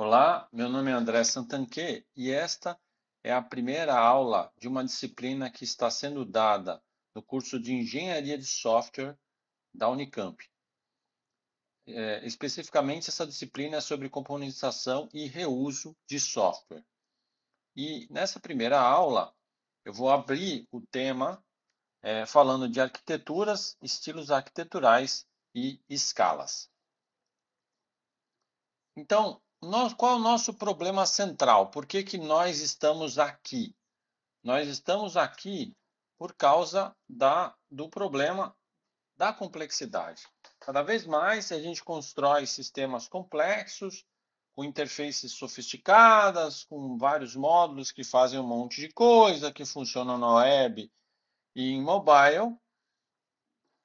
Olá, meu nome é André Santanque e esta é a primeira aula de uma disciplina que está sendo dada no curso de Engenharia de Software da Unicamp. É, especificamente, essa disciplina é sobre componentização e reuso de software. E nessa primeira aula, eu vou abrir o tema é, falando de arquiteturas, estilos arquiteturais e escalas. Então, nós, qual o nosso problema central? Por que, que nós estamos aqui? Nós estamos aqui por causa da, do problema da complexidade. Cada vez mais a gente constrói sistemas complexos, com interfaces sofisticadas, com vários módulos que fazem um monte de coisa, que funcionam na web e em mobile.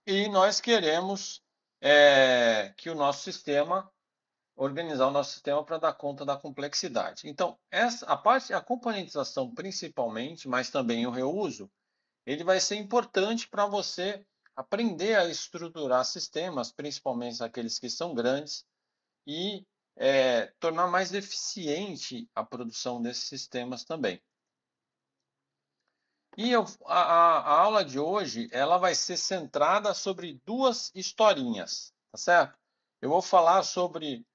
E nós queremos é, que o nosso sistema organizar o nosso sistema para dar conta da complexidade. Então, essa, a parte, a componentização principalmente, mas também o reuso, ele vai ser importante para você aprender a estruturar sistemas, principalmente aqueles que são grandes, e é, tornar mais eficiente a produção desses sistemas também. E eu, a, a, aula de hoje ela vai ser centrada sobre duas historinhas, tá certo? Eu vou falar sobre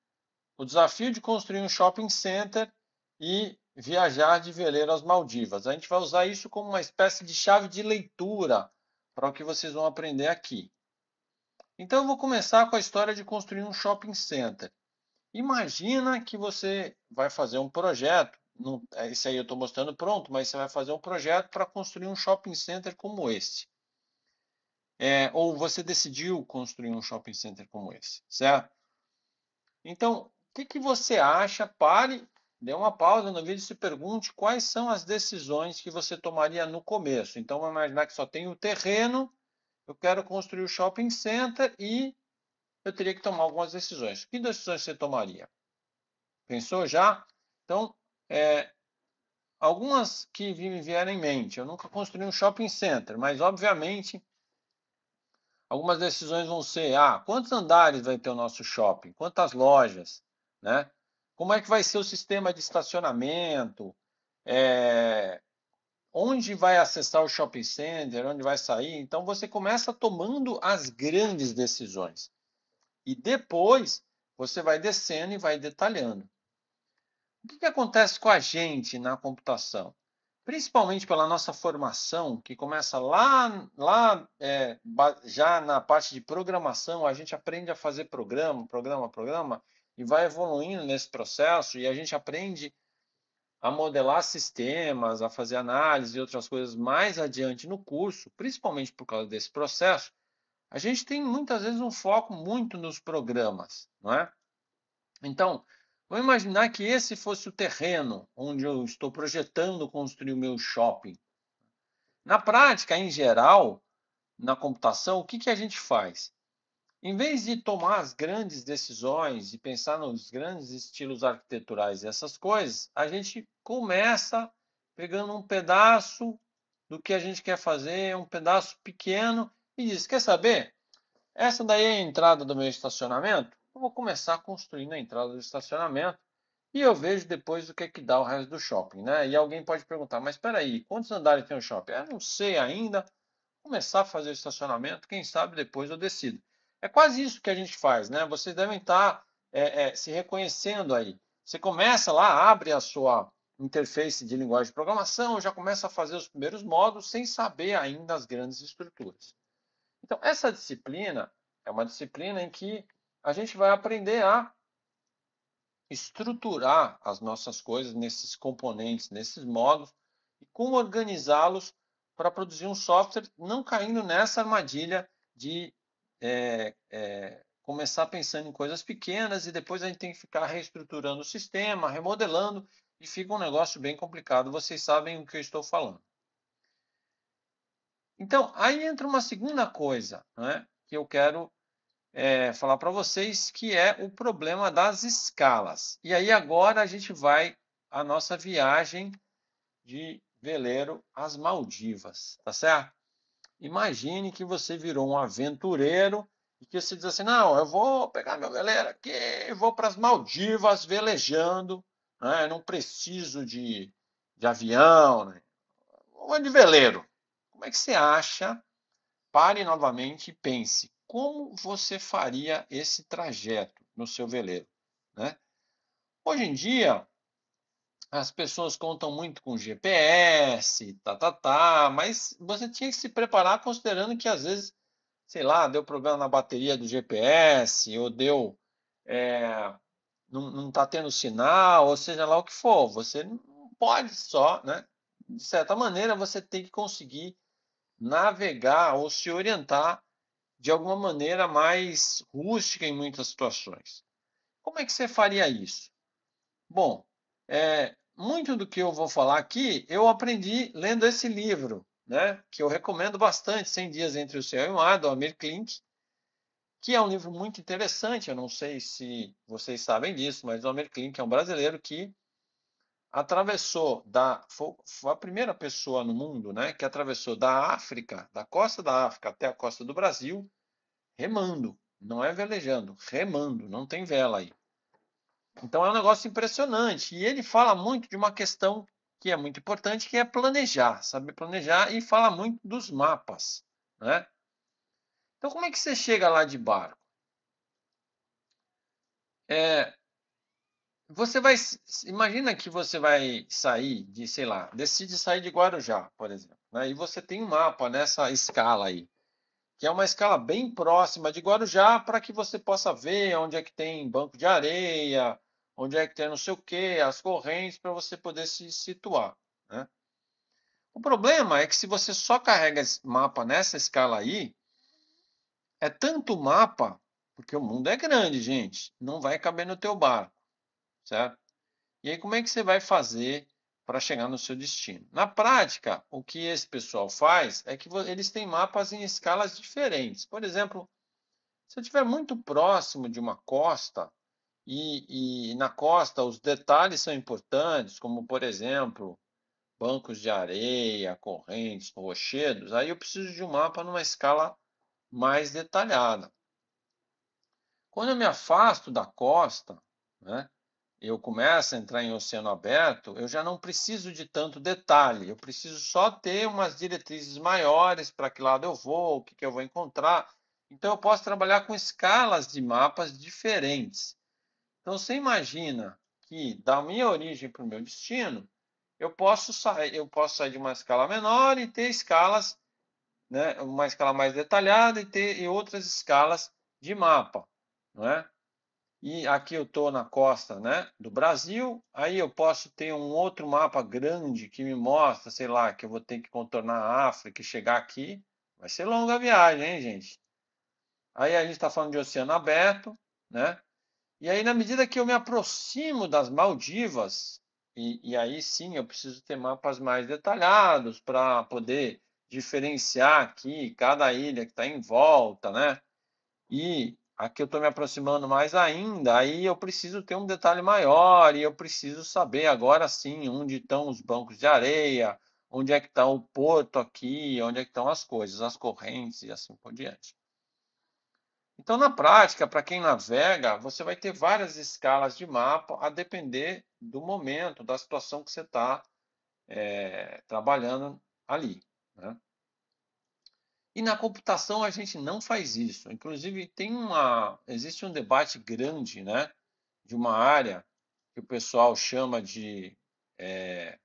o desafio de construir um shopping center e viajar de veleiro às Maldivas. A gente vai usar isso como uma espécie de chave de leitura para o que vocês vão aprender aqui. Então, eu vou começar com a história de construir um shopping center. Imagina que você vai fazer um projeto, é, Isso esse aí eu estou mostrando pronto, mas você vai fazer um projeto para construir um shopping center como esse. É, ou você decidiu construir um shopping center como esse, certo? Então, que, que você acha? Pare, dê uma pausa no vídeo e se pergunte quais são as decisões que você tomaria no começo. Então, vamos imaginar que só tem o terreno, eu quero construir o shopping center e eu teria que tomar algumas decisões. Que decisões você tomaria? Pensou já? Então, é, algumas que me vieram em mente. Eu nunca construí um shopping center, mas obviamente algumas decisões vão ser: ah, quantos andares vai ter o nosso shopping? Quantas lojas? né? Como é que vai ser o sistema de estacionamento? É... Onde vai acessar o shopping center? Onde vai sair? Então você começa tomando as grandes decisões e depois você vai descendo e vai detalhando. O que, que acontece com a gente na computação? Principalmente pela nossa formação, que começa lá, lá é, já na parte de programação, a gente aprende a fazer programa, programa, programa, e vai evoluindo nesse processo e a gente aprende a modelar sistemas, a fazer análise e outras coisas mais adiante no curso, principalmente por causa desse processo, a gente tem muitas vezes um foco muito nos programas, não é? Então, vamos imaginar que esse fosse o terreno onde eu estou projetando construir o meu shopping. Na prática, em geral, na computação, o que, que a gente faz? Em vez de tomar as grandes decisões e pensar nos grandes estilos arquiteturais e essas coisas, a gente começa pegando um pedaço do que a gente quer fazer, um pedaço pequeno, e diz: Quer saber? Essa daí é a entrada do meu estacionamento. Eu vou começar construindo a entrada do estacionamento e eu vejo depois o que é que dá o resto do shopping, né? E alguém pode perguntar: Mas espera aí, quantos andares tem o shopping? Eu ah, não sei ainda. começar a fazer o estacionamento, quem sabe depois eu decido. É quase isso que a gente faz, né? Vocês devem estar tá, é, é, se reconhecendo aí. Você começa lá, abre a sua interface de linguagem de programação, já começa a fazer os primeiros módulos sem saber ainda as grandes estruturas. Então, essa disciplina é uma disciplina em que a gente vai aprender a estruturar as nossas coisas nesses componentes, nesses módulos, e como organizá-los para produzir um software não caindo nessa armadilha de é, é, começar pensando em coisas pequenas e depois a gente tem que ficar reestruturando o sistema, remodelando e fica um negócio bem complicado. Vocês sabem o que eu estou falando. Então, aí entra uma segunda coisa né, que eu quero é, falar para vocês, que é o problema das escalas. E aí agora a gente vai à nossa viagem de veleiro às Maldivas, tá certo? Imagine que você virou um aventureiro e que você diz assim: não, eu vou pegar minha galera aqui vou para as Maldivas velejando, né? não preciso de, de avião, né? vou de veleiro. Como é que você acha? Pare novamente e pense: como você faria esse trajeto no seu veleiro? Né? Hoje em dia, as pessoas contam muito com GPS, tá, tá, tá, mas você tinha que se preparar considerando que às vezes, sei lá, deu problema na bateria do GPS, ou deu. É, não está tendo sinal, ou seja lá o que for. Você não pode só, né? De certa maneira, você tem que conseguir navegar ou se orientar de alguma maneira mais rústica em muitas situações. Como é que você faria isso? Bom, é, muito do que eu vou falar aqui eu aprendi lendo esse livro, né? Que eu recomendo bastante, 100 dias entre o céu e o mar, do Amir Klink, que é um livro muito interessante. Eu não sei se vocês sabem disso, mas o Amir Klink é um brasileiro que atravessou da foi a primeira pessoa no mundo, né, que atravessou da África, da costa da África até a costa do Brasil, remando, não é velejando, remando, não tem vela aí. Então é um negócio impressionante. E ele fala muito de uma questão que é muito importante, que é planejar, saber planejar, e fala muito dos mapas. Né? Então, como é que você chega lá de barco? É, você vai. Imagina que você vai sair de, sei lá, decide sair de Guarujá, por exemplo. Né? E você tem um mapa nessa escala aí que é uma escala bem próxima de Guarujá, para que você possa ver onde é que tem banco de areia, onde é que tem não sei o que, as correntes, para você poder se situar. Né? O problema é que se você só carrega esse mapa nessa escala aí, é tanto mapa, porque o mundo é grande, gente, não vai caber no teu barco, certo? E aí como é que você vai fazer para chegar no seu destino? Na prática, o que esse pessoal faz é que eles têm mapas em escalas diferentes. Por exemplo, se eu estiver muito próximo de uma costa, e, e na costa, os detalhes são importantes, como, por exemplo, bancos de areia, correntes, rochedos. Aí eu preciso de um mapa numa escala mais detalhada. Quando eu me afasto da costa, né, eu começo a entrar em oceano aberto, eu já não preciso de tanto detalhe, eu preciso só ter umas diretrizes maiores para que lado eu vou, o que, que eu vou encontrar. Então eu posso trabalhar com escalas de mapas diferentes. Então você imagina que da minha origem para o meu destino, eu posso sair, eu posso sair de uma escala menor e ter escalas, né, uma escala mais detalhada e ter e outras escalas de mapa, não é? E aqui eu estou na costa, né, do Brasil. Aí eu posso ter um outro mapa grande que me mostra, sei lá, que eu vou ter que contornar a África e chegar aqui. Vai ser longa a viagem, hein, gente? Aí a gente está falando de oceano aberto, né? E aí, na medida que eu me aproximo das Maldivas, e, e aí sim eu preciso ter mapas mais detalhados para poder diferenciar aqui cada ilha que está em volta, né? E aqui eu estou me aproximando mais ainda, aí eu preciso ter um detalhe maior e eu preciso saber agora sim onde estão os bancos de areia, onde é que está o porto aqui, onde é que estão as coisas, as correntes e assim por diante. Então, na prática, para quem navega, você vai ter várias escalas de mapa a depender do momento, da situação que você está é, eh, trabalhando ali. Né? E na computação a gente não faz isso. Inclusive, tem uma, existe um debate grande né, de uma área que o pessoal chama de. É,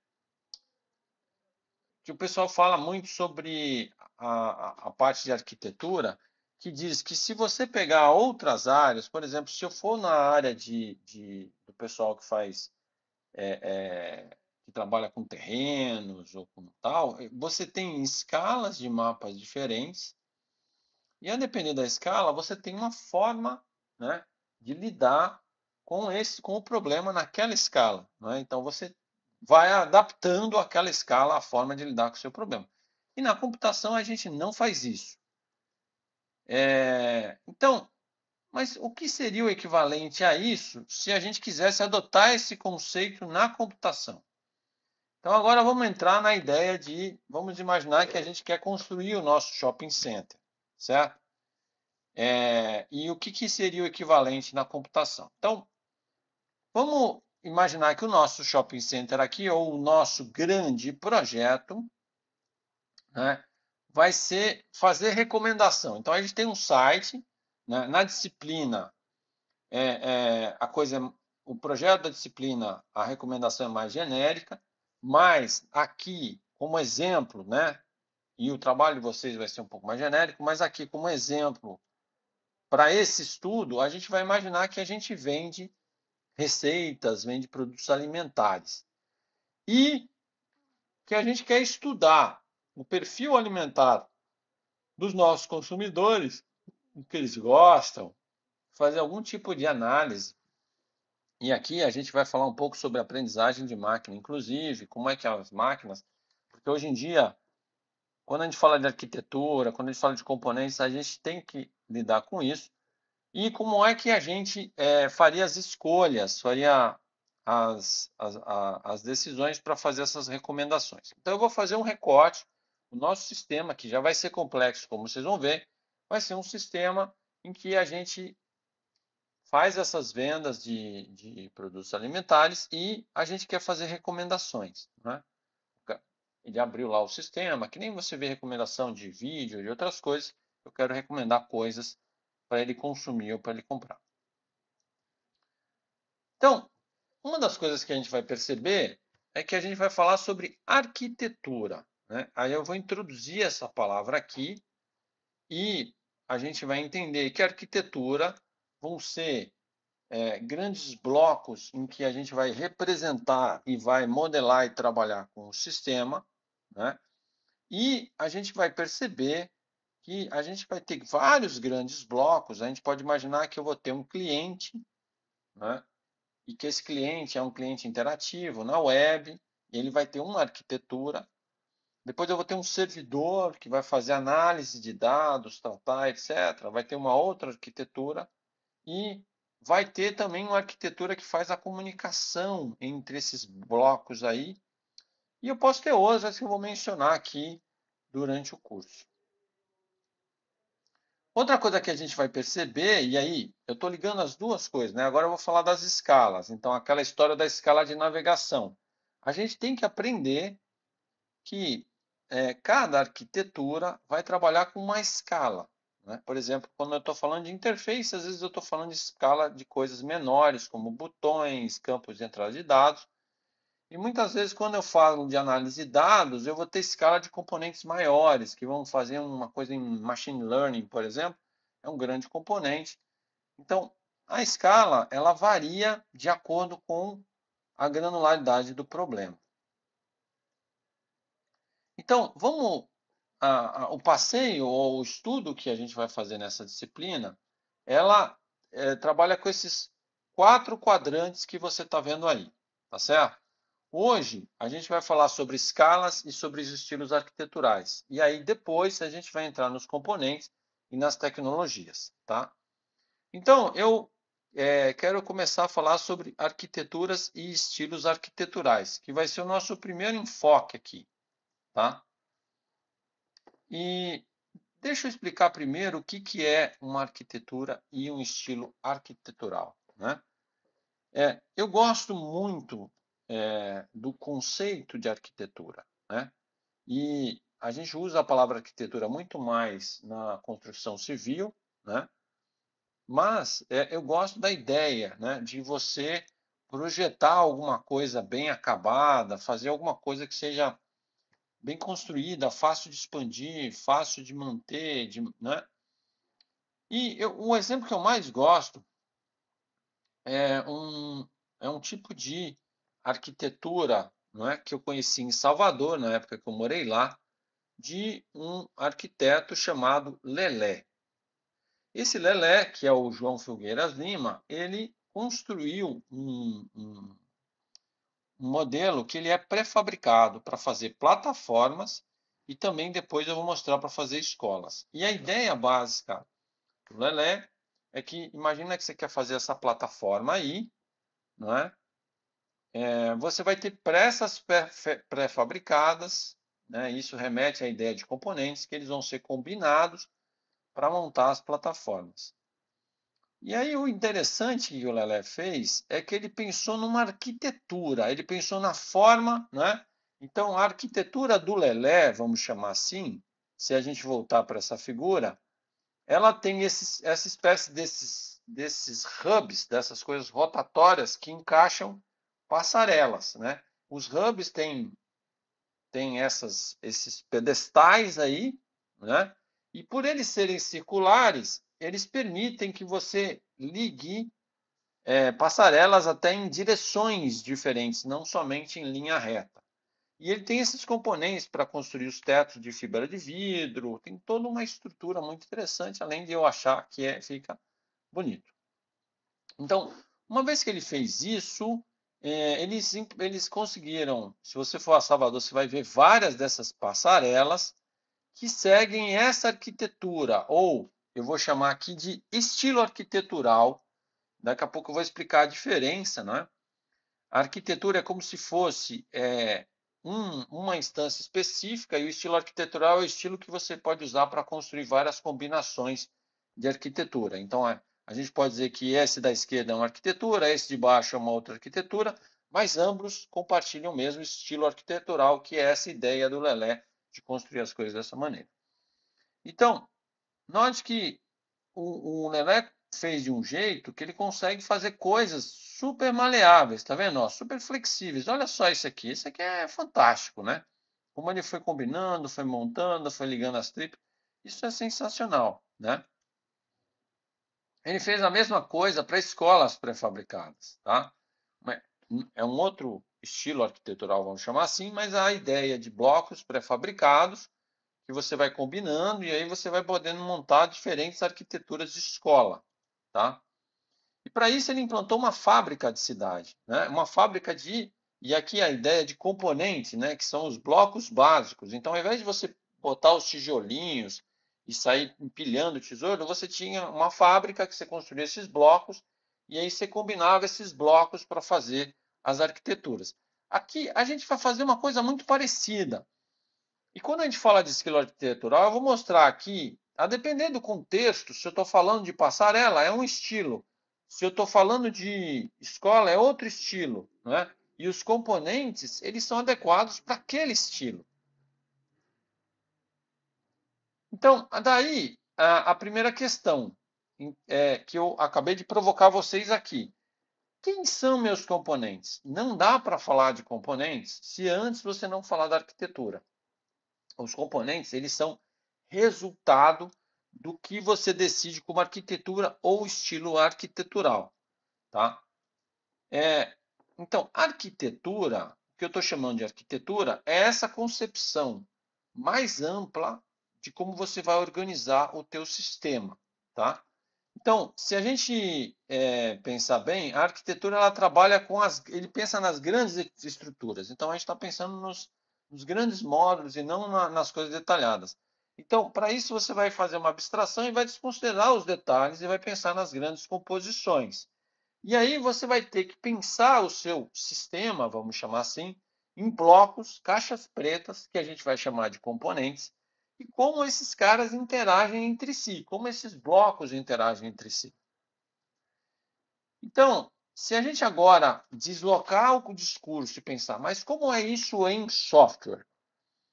que o pessoal fala muito sobre a, a, a parte de arquitetura que diz que se você pegar outras áreas, por exemplo, se eu for na área de, de do pessoal que faz é, é, que trabalha com terrenos ou com tal, eh, você tem escalas de mapas diferentes e a depender da escala você tem uma forma, né, de lidar com esse com o problema naquela escala, né? Então você vai adaptando aquela escala à forma de lidar com o seu problema. E na computação a gente não faz isso. É, então, mas o que seria o equivalente a isso se a gente quisesse adotar esse conceito na computação? Então, agora vamos entrar na ideia de. Vamos imaginar que a gente quer construir o nosso shopping center, certo? É, e o que, que seria o equivalente na computação? Então, vamos imaginar que o nosso shopping center aqui, ou o nosso grande projeto, né, vai ser fazer recomendação. Então, a gente tem um site, né? na disciplina, é, é, a coisa, é, o projeto da disciplina, a recomendação é mais genérica, mas aqui, como exemplo, né, e o trabalho de vocês vai ser um pouco mais genérico, mas aqui, como exemplo, para esse estudo, a gente vai imaginar que a gente vende receitas, vende produtos alimentares. E que a gente quer estudar o perfil alimentar dos nossos consumidores, o que eles gostam, fazer algum tipo de análise. E aqui a gente vai falar um pouco sobre aprendizagem de máquina, inclusive, como é que as máquinas, porque hoje em dia, quando a gente fala de arquitetura, quando a gente fala de componentes, a gente tem que lidar com isso. E como é que a gente é, faria as escolhas, faria as, as, as decisões para fazer essas recomendações. Então, eu vou fazer um recorte o nosso sistema, que já vai ser complexo, como vocês vão ver, vai ser um sistema em que a gente faz essas vendas de, de produtos alimentares e a gente quer fazer recomendações. Né? Ele abriu lá o sistema, que nem você vê recomendação de vídeo, de outras coisas, eu quero recomendar coisas para ele consumir ou para ele comprar. Então, uma das coisas que a gente vai perceber é que a gente vai falar sobre arquitetura. Né? Aí eu vou introduzir essa palavra aqui e a gente vai entender que a arquitetura vão ser é, grandes blocos em que a gente vai representar e vai modelar e trabalhar com o sistema, né? E a gente vai perceber que a gente vai ter vários grandes blocos. A gente pode imaginar que eu vou ter um cliente, né? E que esse cliente é um cliente interativo na web, ele vai ter uma arquitetura, depois eu vou ter um servidor que vai fazer análise de dados, tal, tal, etc. Vai ter uma outra arquitetura e vai ter também uma arquitetura que faz a comunicação entre esses blocos aí. E eu posso ter outras que eu vou mencionar aqui durante o curso. Outra coisa que a gente vai perceber, e aí eu estou ligando as duas coisas, né? Agora eu vou falar das escalas. Então, aquela história da escala de navegação. A gente tem que aprender que é, cada arquitetura vai trabalhar com uma escala. Né? Por exemplo, quando eu estou falando de interface, às vezes eu estou falando de escala de coisas menores, como botões, campos de entrada de dados. E muitas vezes, quando eu falo de análise de dados, eu vou ter escala de componentes maiores, que vão fazer uma coisa em machine learning, por exemplo, é um grande componente. Então, a escala ela varia de acordo com a granularidade do problema. Então, vamos. A, a, o passeio ou o estudo que a gente vai fazer nessa disciplina, ela é, trabalha com esses quatro quadrantes que você está vendo aí, tá certo? Hoje a gente vai falar sobre escalas e sobre os estilos arquiteturais. E aí depois a gente vai entrar nos componentes e nas tecnologias, tá? Então, eu é, quero começar a falar sobre arquiteturas e estilos arquiteturais, que vai ser o nosso primeiro enfoque aqui. Tá? E deixa eu explicar primeiro o que, que é uma arquitetura e um estilo arquitetural. Né? É, eu gosto muito é, do conceito de arquitetura. Né? E a gente usa a palavra arquitetura muito mais na construção civil, né? mas é, eu gosto da ideia né, de você projetar alguma coisa bem acabada, fazer alguma coisa que seja bem construída, fácil de expandir, fácil de manter, de, né? E eu, o exemplo que eu mais gosto é um, é um tipo de arquitetura não é, que eu conheci em Salvador, na época que eu morei lá, de um arquiteto chamado Lelé. Esse Lelé, que é o João Filgueiras Lima, ele construiu um, um, um modelo que ele é pré-fabricado para fazer plataformas e também depois eu vou mostrar para fazer escolas. E a uhum. ideia básica do Lelé é que imagina que você quer fazer essa plataforma aí, não é? é você vai ter pressas pré-fabricadas, né? isso remete à ideia de componentes que eles vão ser combinados para montar as plataformas. E aí o interessante que o Lelé fez é que ele pensou numa arquitetura, ele pensou na forma, né? Então a arquitetura do Lelé, vamos chamar assim, se a gente voltar para essa figura, ela tem esses, essa espécie desses, desses hubs, dessas coisas rotatórias que encaixam passarelas, né? Os hubs têm, têm essas, esses pedestais aí, né? E por eles serem circulares, eles permitem que você ligue é, passarelas até em direções diferentes, não somente em linha reta. E ele tem esses componentes para construir os tetos de fibra de vidro, tem toda uma estrutura muito interessante, além de eu achar que é, fica bonito. Então, uma vez que ele fez isso, é, eles, eles conseguiram, se você for a Salvador, você vai ver várias dessas passarelas que seguem essa arquitetura, ou eu vou chamar aqui de estilo arquitetural. Daqui a pouco eu vou explicar a diferença, né? A arquitetura é como se fosse é, um, uma instância específica e o estilo arquitetural é o estilo que você pode usar para construir várias combinações de arquitetura. Então, a, é, a gente pode dizer que esse da esquerda é uma arquitetura, esse de baixo é uma outra arquitetura, mas ambos compartilham o mesmo estilo arquitetural, que é essa ideia do Lelé de construir as coisas dessa maneira. Então, Note que o, o Leleco fez de um jeito que ele consegue fazer coisas super maleáveis, tá vendo? Ó, super flexíveis. Olha só isso aqui, isso aqui é fantástico, né? Como ele foi combinando, foi montando, foi ligando as tripas. Isso é sensacional, né? Ele fez a mesma coisa para escolas pré-fabricadas, tá? É um outro estilo arquitetural, vamos chamar assim, mas a ideia de blocos pré-fabricados que você vai combinando e aí você vai podendo montar diferentes arquiteturas de escola, tá? E para isso ele implantou uma fábrica de cidade, né? Uma fábrica de e aqui a ideia de componente, né? Que são os blocos básicos. Então, ao invés de você botar os tijolinhos e sair empilhando o tesouro, você tinha uma fábrica que você construía esses blocos e aí você combinava esses blocos para fazer as arquiteturas. Aqui a gente vai fazer uma coisa muito parecida. E quando a gente fala de estilo arquitetural, eu vou mostrar aqui, a depender do contexto, se eu estou falando de passarela, é um estilo. Se eu estou falando de escola, é outro estilo. Né? E os componentes, eles são adequados para aquele estilo. Então, daí, a, a primeira questão é, que eu acabei de provocar vocês aqui. Quem são meus componentes? Não dá para falar de componentes se antes você não falar da arquitetura os componentes, eles são resultado do que você decide como arquitetura ou estilo arquitetural, tá? É, então, arquitetura, o que eu estou chamando de arquitetura, é essa concepção mais ampla de como você vai organizar o teu sistema, tá? Então, se a gente é, pensar bem, a arquitetura ela trabalha com as, ele pensa nas grandes estruturas. Então, a gente está pensando nos nos grandes módulos e não na, nas coisas detalhadas. Então, para isso, você vai fazer uma abstração e vai desconsiderar os detalhes e vai pensar nas grandes composições. E aí você vai ter que pensar o seu sistema, vamos chamar assim, em blocos, caixas pretas, que a gente vai chamar de componentes, e como esses caras interagem entre si, como esses blocos interagem entre si. Então, se a gente agora deslocar o discurso e pensar, mas como é isso em software?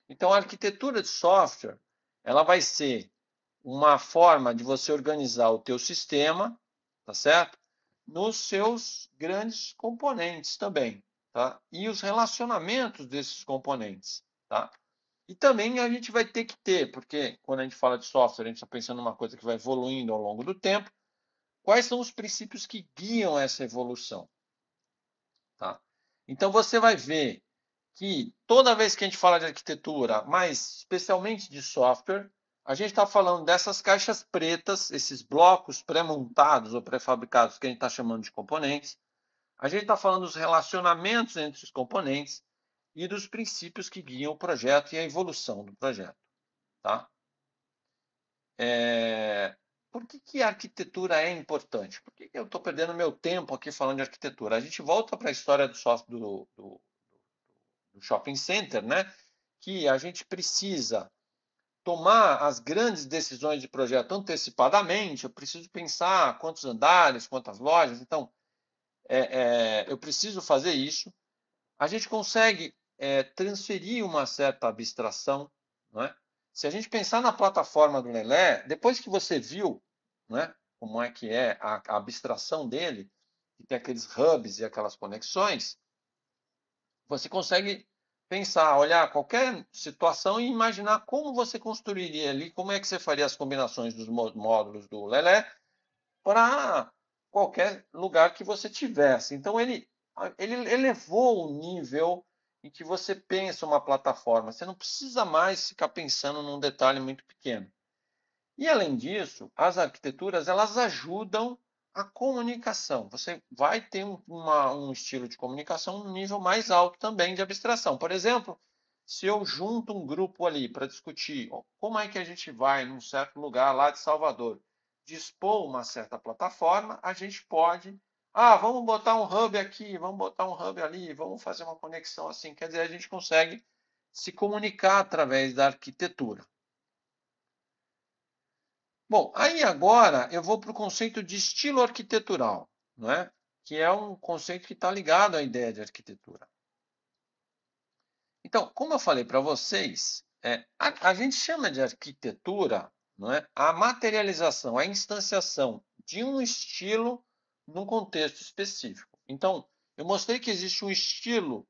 Então, a arquitetura de software, ela vai ser uma forma de você organizar o teu sistema, tá certo? Nos seus grandes componentes também, tá? E os relacionamentos desses componentes, tá? E também a gente vai ter que ter, porque quando a gente fala de software, a gente está pensando numa coisa que vai evoluindo ao longo do tempo, Quais são os princípios que guiam essa evolução? Tá? Então você vai ver que toda vez que a gente fala de arquitetura, mas especialmente de software, a gente está falando dessas caixas pretas, esses blocos pré-montados ou pré-fabricados que a gente está chamando de componentes. A gente está falando dos relacionamentos entre os componentes e dos princípios que guiam o projeto e a evolução do projeto. Tá? É por que, que a arquitetura é importante? Por que, que eu estou perdendo meu tempo aqui falando de arquitetura? A gente volta para a história do, software, do, do, do, shopping center, né? que a gente precisa tomar as grandes decisões de projeto antecipadamente. Eu preciso pensar quantos andares, quantas lojas. Então, é, é, eu preciso fazer isso. A gente consegue é, transferir uma certa abstração, não é? Se a gente pensar na plataforma do Lelé, depois que você viu né, como é que é a, a abstração dele, que tem aqueles hubs e aquelas conexões, você consegue pensar, olhar qualquer situação e imaginar como você construiria ali, como é que você faria as combinações dos módulos do Lelé para qualquer lugar que você tivesse. Então ele, ele elevou o nível em que você pensa uma plataforma. Você não precisa mais ficar pensando num detalhe muito pequeno. E além disso, as arquiteturas elas ajudam a comunicação. Você vai ter um, uma, um estilo de comunicação no nível mais alto também de abstração. Por exemplo, se eu junto um grupo ali para discutir como é que a gente vai num certo lugar lá de Salvador dispor uma certa plataforma, a gente pode ah, vamos botar um hub aqui, vamos botar um hub ali, vamos fazer uma conexão assim. Quer dizer, a gente consegue se comunicar através da arquitetura. Bom, aí agora eu vou para o conceito de estilo arquitetural, não é? que é um conceito que está ligado à ideia de arquitetura. Então, como eu falei para vocês, é, a, a, gente chama de arquitetura não é, a materialização, a instanciação de um estilo num contexto específico. Então, eu mostrei que existe um estilo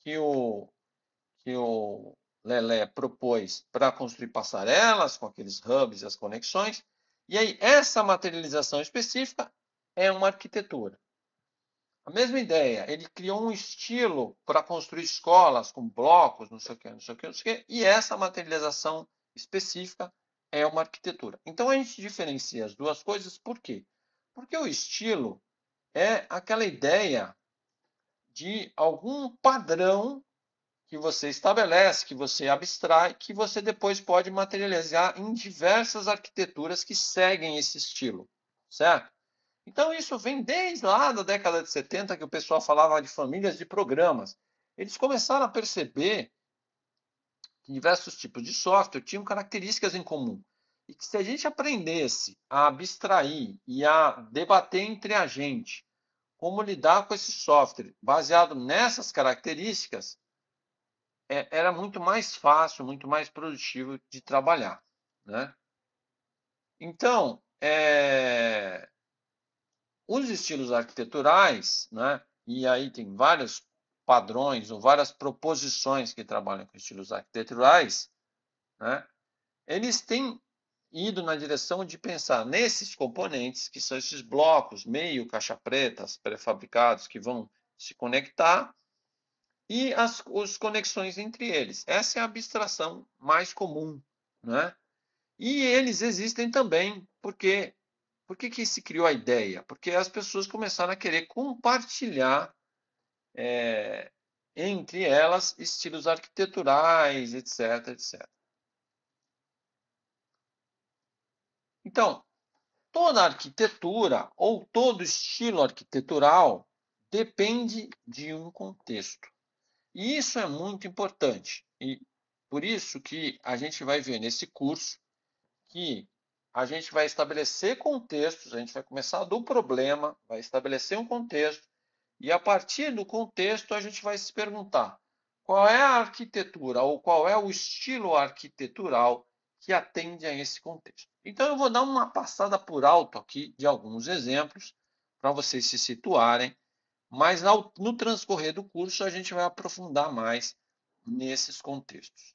que o, que o Lelé propôs para construir passarelas com aqueles hubs e as conexões. E aí, essa materialização específica é uma arquitetura. A mesma ideia, ele criou um estilo para construir escolas com blocos, não sei o que, não sei o que, não sei o que, e essa materialização específica é uma arquitetura. Então a gente diferencia as duas coisas por quê? Porque o estilo é aquela ideia de algum padrão que você estabelece, que você abstrai, que você depois pode materializar em diversas arquiteturas que seguem esse estilo, certo? Então isso vem desde lá da década de 70 que o pessoal falava de famílias de programas. Eles começaram a perceber que diversos tipos de software tinham características em comum. E que se a gente aprendesse a abstrair e a debater entre a gente como lidar com esse software baseado nessas características, é, era muito mais fácil, muito mais produtivo de trabalhar. Né? Então, é, os estilos arquiteturais, né? e aí tem vários padrões ou várias proposições que trabalham com estilos arquiteturais, né? eles têm ido na direção de pensar nesses componentes, que são esses blocos, meio caixa preta, pré-fabricados, que vão se conectar, e as, as conexões entre eles. Essa é a abstração mais comum. Né? E eles existem também, porque por que, que se criou a ideia? Porque as pessoas começaram a querer compartilhar é, entre elas estilos arquiteturais, etc, etc. Então, toda arquitetura ou todo estilo arquitetural depende de um contexto. E isso é muito importante. E por isso que a gente vai ver nesse curso que a gente vai estabelecer contextos, a gente vai começar do problema, vai estabelecer um contexto, e a partir do contexto a gente vai se perguntar qual é a arquitetura ou qual é o estilo arquitetural que atende a esse contexto. Então, eu vou dar uma passada por alto aqui de alguns exemplos para vocês se situarem, mas no transcorrer do curso a gente vai aprofundar mais nesses contextos.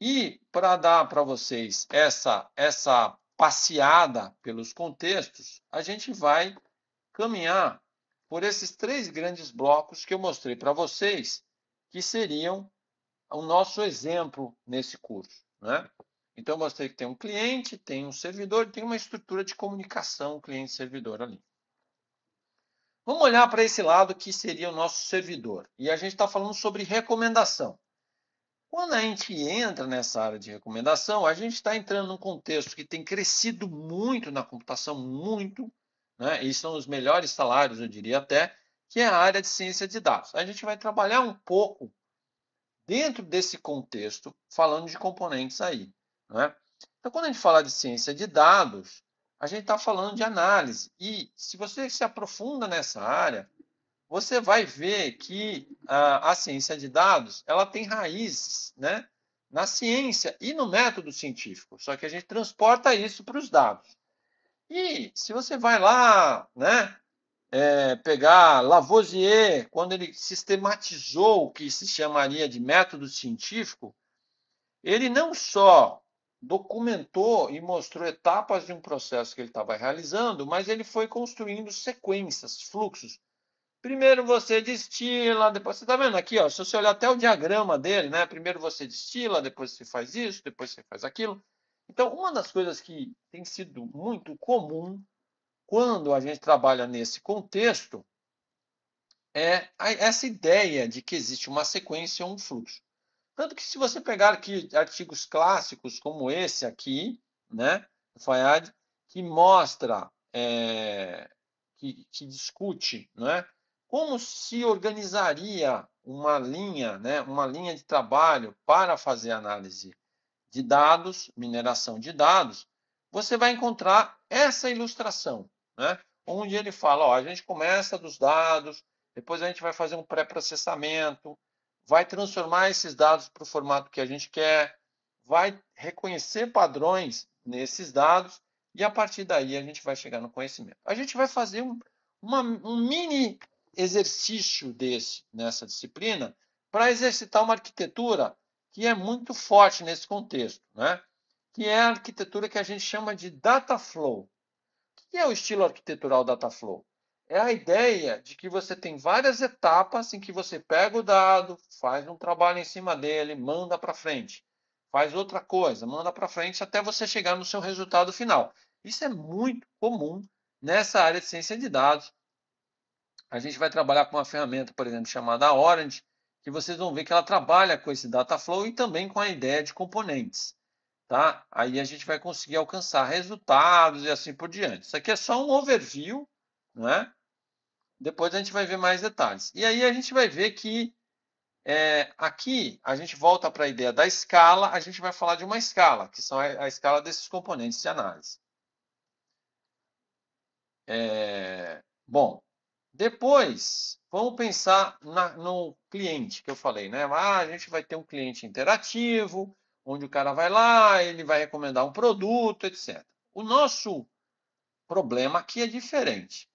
E para dar para vocês essa, essa passeada pelos contextos, a gente vai caminhar por esses três grandes blocos que eu mostrei para vocês, que seriam o nosso exemplo nesse curso. Né? Então você tem que tem um cliente, tem um servidor, tem uma estrutura de comunicação cliente-servidor ali. Vamos olhar para esse lado que seria o nosso servidor. E a gente está falando sobre recomendação. Quando a gente entra nessa área de recomendação, a gente está entrando num contexto que tem crescido muito na computação, muito, né? e são os melhores salários, eu diria até, que é a área de ciência de dados. A gente vai trabalhar um pouco dentro desse contexto, falando de componentes aí. Né? Então, quando a gente fala de ciência de dados, a gente está falando de análise. E se você se aprofunda nessa área, você vai ver que a, ah, a ciência de dados ela tem raízes né, na ciência e no método científico, só que a gente transporta isso para os dados. E se você vai lá né, é, pegar Lavoisier, quando ele sistematizou o que se chamaria de método científico, ele não só documentou e mostrou etapas de um processo que ele estava realizando, mas ele foi construindo sequências, fluxos. Primeiro você destila, depois você está vendo aqui, ó, se você olhar até o diagrama dele, né? Primeiro você destila, depois você faz isso, depois você faz aquilo. Então, uma das coisas que tem sido muito comum quando a gente trabalha nesse contexto é essa ideia de que existe uma sequência, um fluxo. Tanto que se você pegar aqui artigos clássicos como esse aqui, né, do Fayad, que mostra, é, que, que, discute, né, como se organizaria uma linha, né, uma linha de trabalho para fazer análise de dados, mineração de dados, você vai encontrar essa ilustração, né, onde ele fala, ó, a gente começa dos dados, depois a gente vai fazer um pré-processamento, vai transformar esses dados para o formato que a gente quer, vai reconhecer padrões nesses dados e a partir daí a gente vai chegar no conhecimento. A gente vai fazer um, uma, um mini exercício desse nessa disciplina para exercitar uma arquitetura que é muito forte nesse contexto, né? que é a arquitetura que a gente chama de Dataflow. O que é o estilo arquitetural Dataflow? é a ideia de que você tem várias etapas em que você pega o dado, faz um trabalho em cima dele, manda para frente, faz outra coisa, manda para frente até você chegar no seu resultado final. Isso é muito comum nessa área de ciência de dados. A gente vai trabalhar com uma ferramenta, por exemplo, chamada Orange, que vocês vão ver que ela trabalha com esse data flow e também com a ideia de componentes. Tá? Aí a gente vai conseguir alcançar resultados e assim por diante. Isso aqui é só um overview, não é? Depois a gente vai ver mais detalhes. E aí a gente vai ver que é, aqui a gente volta para a ideia da escala, a gente vai falar de uma escala, que são a, a escala desses componentes de análise. É, bom, depois vamos pensar na, no cliente que eu falei, né? Ah, a gente vai ter um cliente interativo, onde o cara vai lá, ele vai recomendar um produto, etc. O nosso problema aqui é diferente.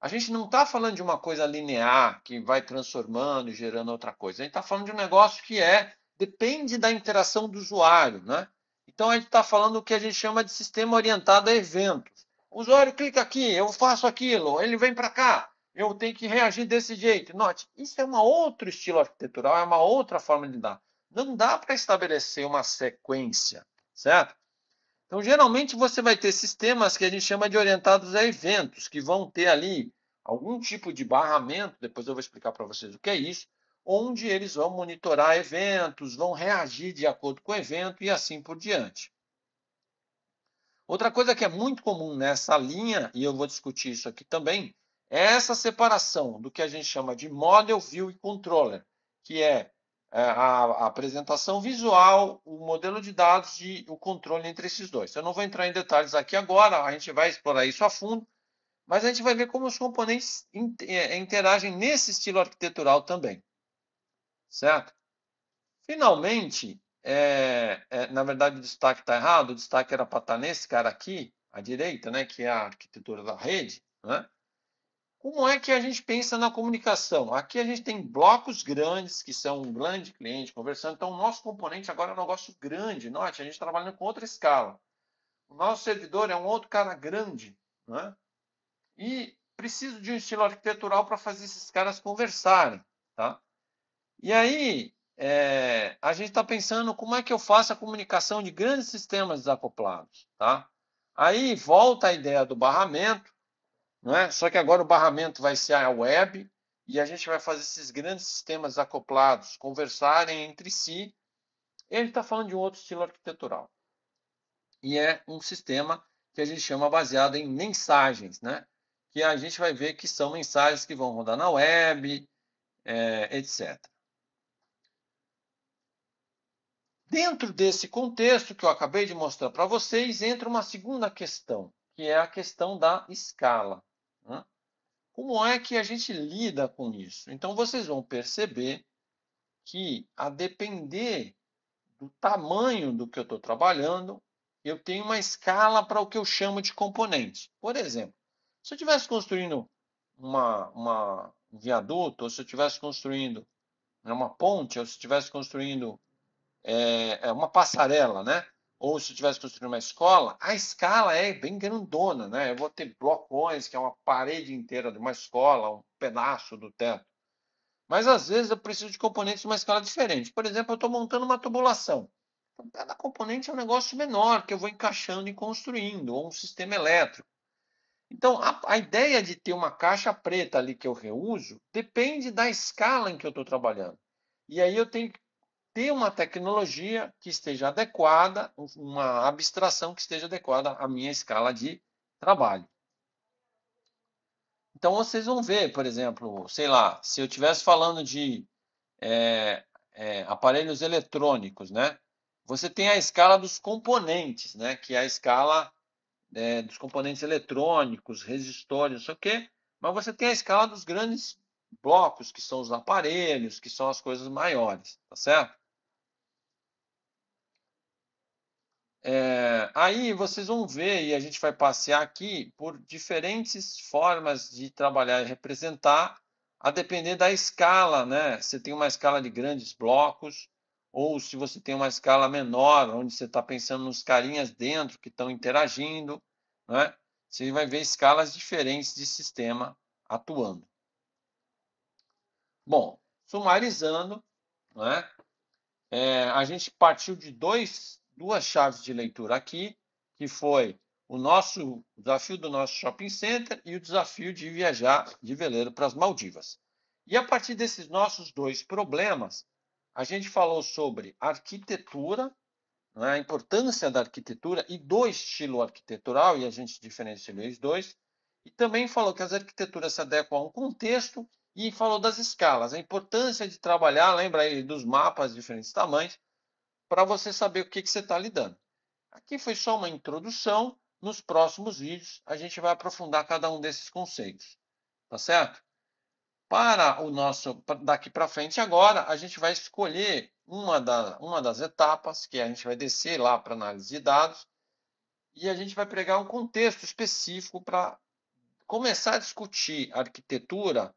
A gente não está falando de uma coisa linear que vai transformando e gerando outra coisa. A gente está falando de um negócio que é depende da interação do usuário, né? Então a gente está falando o que a gente chama de sistema orientado a eventos. O usuário clica aqui, eu faço aquilo, ele vem para cá, eu tenho que reagir desse jeito. Note, isso é um outro estilo arquitetural, é uma outra forma de dar. Não dá para estabelecer uma sequência, certo? Então, geralmente, você vai ter sistemas que a gente chama de orientados a eventos, que vão ter ali algum tipo de barramento, depois eu vou explicar para vocês o que é isso, onde eles vão monitorar eventos, vão reagir de acordo com o evento e assim por diante. Outra coisa que é muito comum nessa linha, e eu vou discutir isso aqui também, é essa separação do que a gente chama de model, view e controller, que é é, a, apresentação visual, o modelo de dados e o controle entre esses dois. Eu não vou entrar em detalhes aqui agora, a gente vai explorar isso a fundo, mas a gente vai ver como os componentes é, interagem nesse estilo arquitetural também. Certo? Finalmente, é, é, na verdade o destaque está errado, o destaque era para estar tá nesse cara aqui, à direita, né, que é a arquitetura da rede, né? Como é que a gente pensa na comunicação? Aqui a gente tem blocos grandes, que são um grande cliente conversando. Então, o nosso componente agora é um negócio grande. Note, a gente está trabalhando com outra escala. O nosso servidor é um outro cara grande. Né? E preciso de um estilo arquitetural para fazer esses caras conversarem. Tá? E aí, é, a gente está pensando como é que eu faço a comunicação de grandes sistemas desacoplados. Tá? Aí volta a ideia do barramento, não é? Só que agora o barramento vai ser a web e a gente vai fazer esses grandes sistemas acoplados conversarem entre si. Ele está falando de um outro estilo arquitetural. E é um sistema que a gente chama baseado em mensagens, né? que a gente vai ver que são mensagens que vão rodar na web, é, etc. Dentro desse contexto que eu acabei de mostrar para vocês, entra uma segunda questão, que é a questão da escala. Como é que a gente lida com isso? Então, vocês vão perceber que, a depender do tamanho do que eu estou trabalhando, eu tenho uma escala para o que eu chamo de componente. Por exemplo, se eu estivesse construindo uma, uma viaduto, ou se eu estivesse construindo né, uma ponte, ou se estivesse construindo eh, é, uma passarela, né? ou se eu tivesse construindo uma escola, a escala é bem grandona, né? Eu vou ter blocões, que é uma parede inteira de uma escola, um pedaço do teto. Mas às vezes eu preciso de componentes de uma escala diferente. Por exemplo, eu estou montando uma tubulação. Então, cada componente é um negócio menor que eu vou encaixando e construindo, ou um sistema elétrico. Então, a, a ideia de ter uma caixa preta ali que eu reuso depende da escala em que eu estou trabalhando. E aí eu tenho que ter uma tecnologia que esteja adequada, uma abstração que esteja adequada à minha escala de trabalho. Então vocês vão ver, por exemplo, sei lá, se eu estivesse falando de é, é, aparelhos eletrônicos, né? Você tem a escala dos componentes, né? Que é a escala é, dos componentes eletrônicos, resistores, não sei o quê. Mas você tem a escala dos grandes blocos, que são os aparelhos, que são as coisas maiores, tá certo? É, aí vocês vão ver, e a gente vai passear aqui por diferentes formas de trabalhar e representar, a depender da escala, né? Você tem uma escala de grandes blocos, ou se você tem uma escala menor, onde você está pensando nos carinhas dentro que estão interagindo, né? Você vai ver escalas diferentes de sistema atuando. Bom, sumarizando, né? É, a gente partiu de dois duas chaves de leitura aqui, que foi o nosso o desafio do nosso shopping center e o desafio de viajar de veleiro para as Maldivas. E a partir desses nossos dois problemas, a gente falou sobre arquitetura, né, a importância da arquitetura e do estilo arquitetural, e a gente diferenciou os dois, e também falou que as arquiteturas se adequam a um contexto e falou das escalas, a importância de trabalhar, lembra aí dos mapas de diferentes tamanhos, para você saber o que, que você está lidando. Aqui foi só uma introdução. Nos próximos vídeos, a gente vai aprofundar cada um desses conceitos. Tá certo? Para o nosso, daqui para frente, agora, a gente vai escolher uma, da, uma das etapas, que é a gente vai descer lá para análise de dados, e a gente vai pregar um contexto específico para começar a discutir arquitetura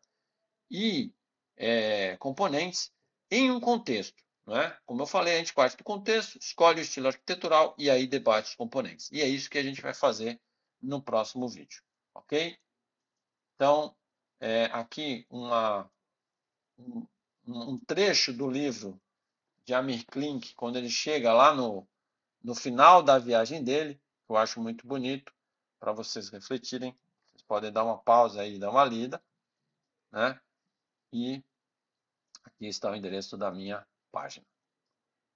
e é, componentes em um contexto. Né? Como eu falei, a gente parte do contexto, escolhe o estilo arquitetural e aí debate os componentes. E é isso que a gente vai fazer no próximo vídeo, ok? Então, é, aqui uma, um, um, trecho do livro de Amir Klink, quando ele chega lá no, no final da viagem dele, que eu acho muito bonito, para vocês refletirem. Vocês podem dar uma pausa aí e dar uma lida. Né? E aqui está o endereço da minha página.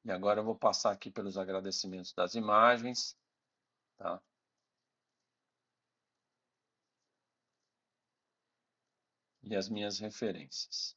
E agora eu vou passar aqui pelos agradecimentos das imagens. Tá? E as minhas referências.